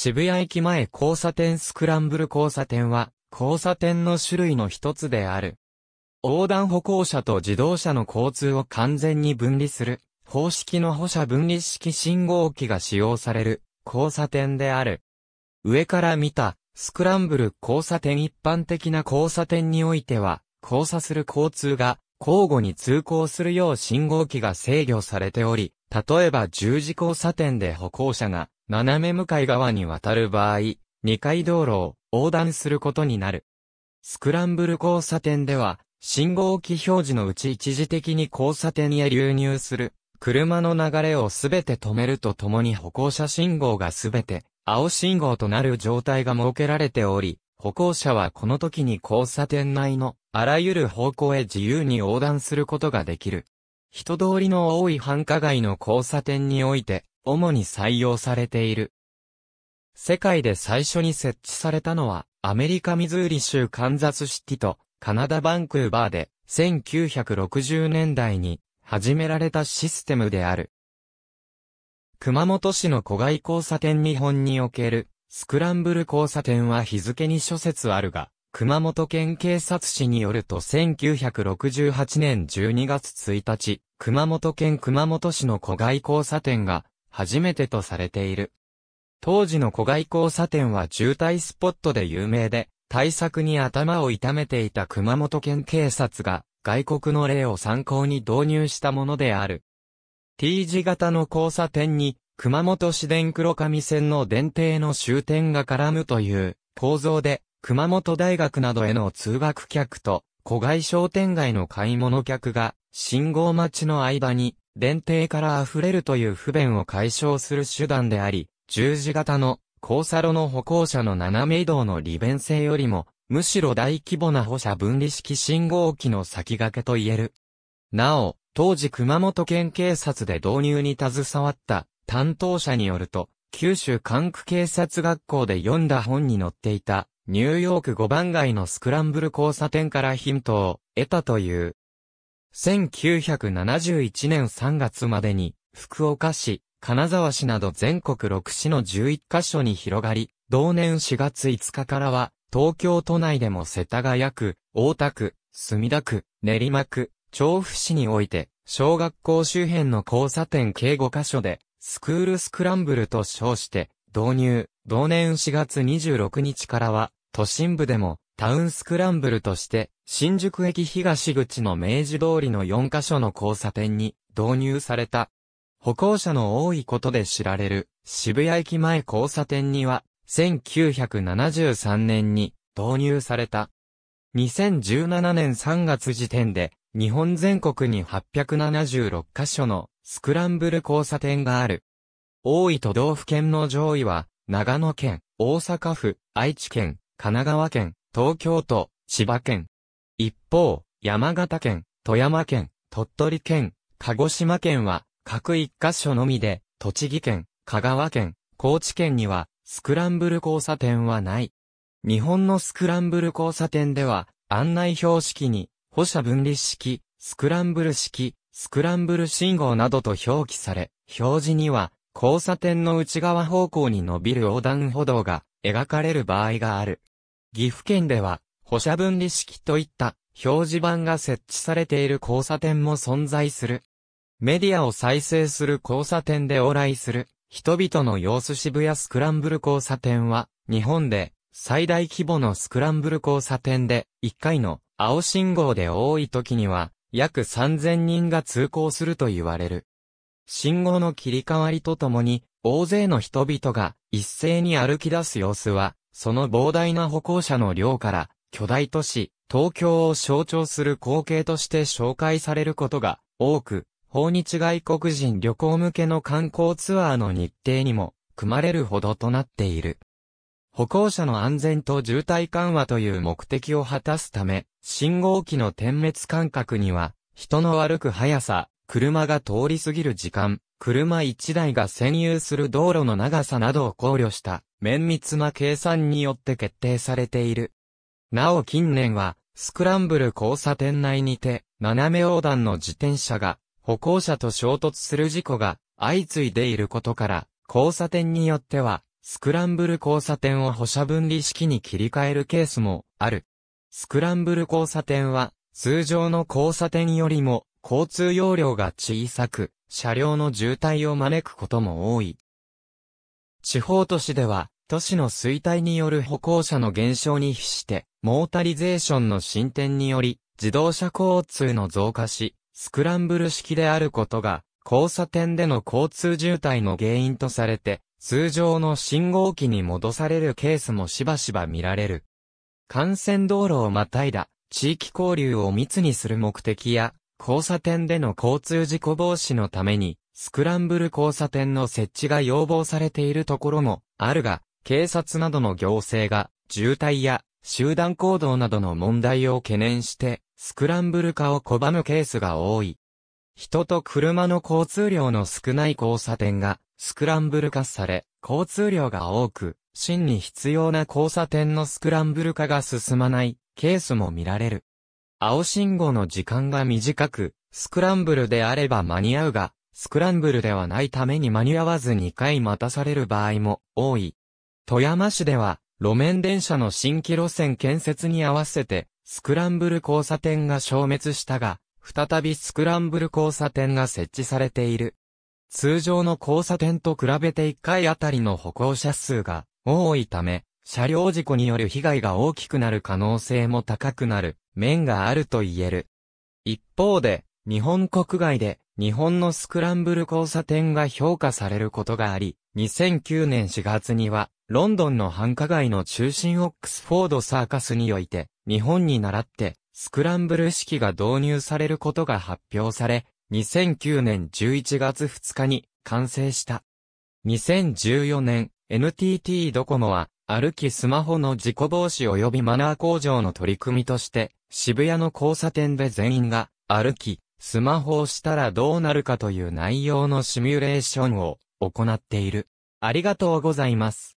渋谷駅前交差点スクランブル交差点は、交差点の種類の一つである。横断歩行者と自動車の交通を完全に分離する、方式の歩車分離式信号機が使用される、交差点である。上から見た、スクランブル交差点一般的な交差点においては、交差する交通が交互に通行するよう信号機が制御されており、例えば十字交差点で歩行者が斜め向かい側に渡る場合、2階道路を横断することになる。スクランブル交差点では、信号機表示のうち一時的に交差点へ流入する、車の流れをすべて止めるとともに歩行者信号がすべて、青信号となる状態が設けられており、歩行者はこの時に交差点内のあらゆる方向へ自由に横断することができる。人通りの多い繁華街の交差点において、主に採用されている。世界で最初に設置されたのは、アメリカミズーリ州カンザスシティとカナダバンクーバーで、1960年代に始められたシステムである。熊本市の古外交差点日本におけるスクランブル交差点は日付に諸説あるが、熊本県警察市によると1968年12月1日、熊本県熊本市の古外交差点が初めてとされている。当時の小外交差点は渋滞スポットで有名で、対策に頭を痛めていた熊本県警察が外国の例を参考に導入したものである。T 字型の交差点に熊本市電黒上線の電停の終点が絡むという構造で熊本大学などへの通学客と小外商店街の買い物客が信号待ちの間に電停から溢れるという不便を解消する手段であり、十字型の交差路の歩行者の斜め移動の利便性よりも、むしろ大規模な歩車分離式信号機の先駆けと言える。なお、当時熊本県警察で導入に携わった担当者によると、九州管区警察学校で読んだ本に載っていた、ニューヨーク5番街のスクランブル交差点からヒントを得たという。1971年3月までに、福岡市、金沢市など全国6市の11カ所に広がり、同年4月5日からは、東京都内でも世田谷区、大田区、墨田区、練馬区、調布市において、小学校周辺の交差点計5カ所で、スクールスクランブルと称して、導入、同年4月26日からは、都心部でも、タウンスクランブルとして、新宿駅東口の明治通りの4カ所の交差点に導入された。歩行者の多いことで知られる渋谷駅前交差点には、1973年に導入された。2017年3月時点で、日本全国に876カ所のスクランブル交差点がある。多い都道府県の上位は、長野県、大阪府、愛知県、神奈川県、東京都、千葉県。一方、山形県、富山県、鳥取県、鹿児島県は、各一箇所のみで、栃木県、香川県、高知県には、スクランブル交差点はない。日本のスクランブル交差点では、案内標識に、歩車分離式、スクランブル式、スクランブル信号などと表記され、表示には、交差点の内側方向に伸びる横断歩道が描かれる場合がある。岐阜県では、歩車分離式といった表示板が設置されている交差点も存在する。メディアを再生する交差点で往来する人々の様子渋谷スクランブル交差点は日本で最大規模のスクランブル交差点で1回の青信号で多い時には約3000人が通行すると言われる。信号の切り替わりとともに大勢の人々が一斉に歩き出す様子はその膨大な歩行者の量から、巨大都市、東京を象徴する光景として紹介されることが多く、訪日外国人旅行向けの観光ツアーの日程にも組まれるほどとなっている。歩行者の安全と渋滞緩和という目的を果たすため、信号機の点滅間隔には、人の歩く速さ、車が通り過ぎる時間、車1台が占有する道路の長さなどを考慮した綿密な計算によって決定されている。なお近年は、スクランブル交差点内にて、斜め横断の自転車が、歩行者と衝突する事故が、相次いでいることから、交差点によっては、スクランブル交差点を歩車分離式に切り替えるケースもある。スクランブル交差点は、通常の交差点よりも、交通容量が小さく、車両の渋滞を招くことも多い。地方都市では、都市の衰退による歩行者の減少に比して、モータリゼーションの進展により、自動車交通の増加し、スクランブル式であることが、交差点での交通渋滞の原因とされて、通常の信号機に戻されるケースもしばしば見られる。幹線道路をまたいだ、地域交流を密にする目的や、交差点での交通事故防止のために、スクランブル交差点の設置が要望されているところもあるが、警察などの行政が渋滞や集団行動などの問題を懸念して、スクランブル化を拒むケースが多い。人と車の交通量の少ない交差点がスクランブル化され、交通量が多く、真に必要な交差点のスクランブル化が進まないケースも見られる。青信号の時間が短く、スクランブルであれば間に合うが、スクランブルではないために間に合わず2回待たされる場合も多い。富山市では、路面電車の新規路線建設に合わせて、スクランブル交差点が消滅したが、再びスクランブル交差点が設置されている。通常の交差点と比べて1回あたりの歩行者数が多いため、車両事故による被害が大きくなる可能性も高くなる面があると言える。一方で、日本国外で日本のスクランブル交差点が評価されることがあり、2009年4月には、ロンドンの繁華街の中心オックスフォードサーカスにおいて、日本に倣って、スクランブル式が導入されることが発表され、2009年11月2日に完成した。2014年、NTT ドコモは、歩きスマホの事故防止及びマナー向上の取り組みとして、渋谷の交差点で全員が、歩き、スマホをしたらどうなるかという内容のシミュレーションを行っている。ありがとうございます。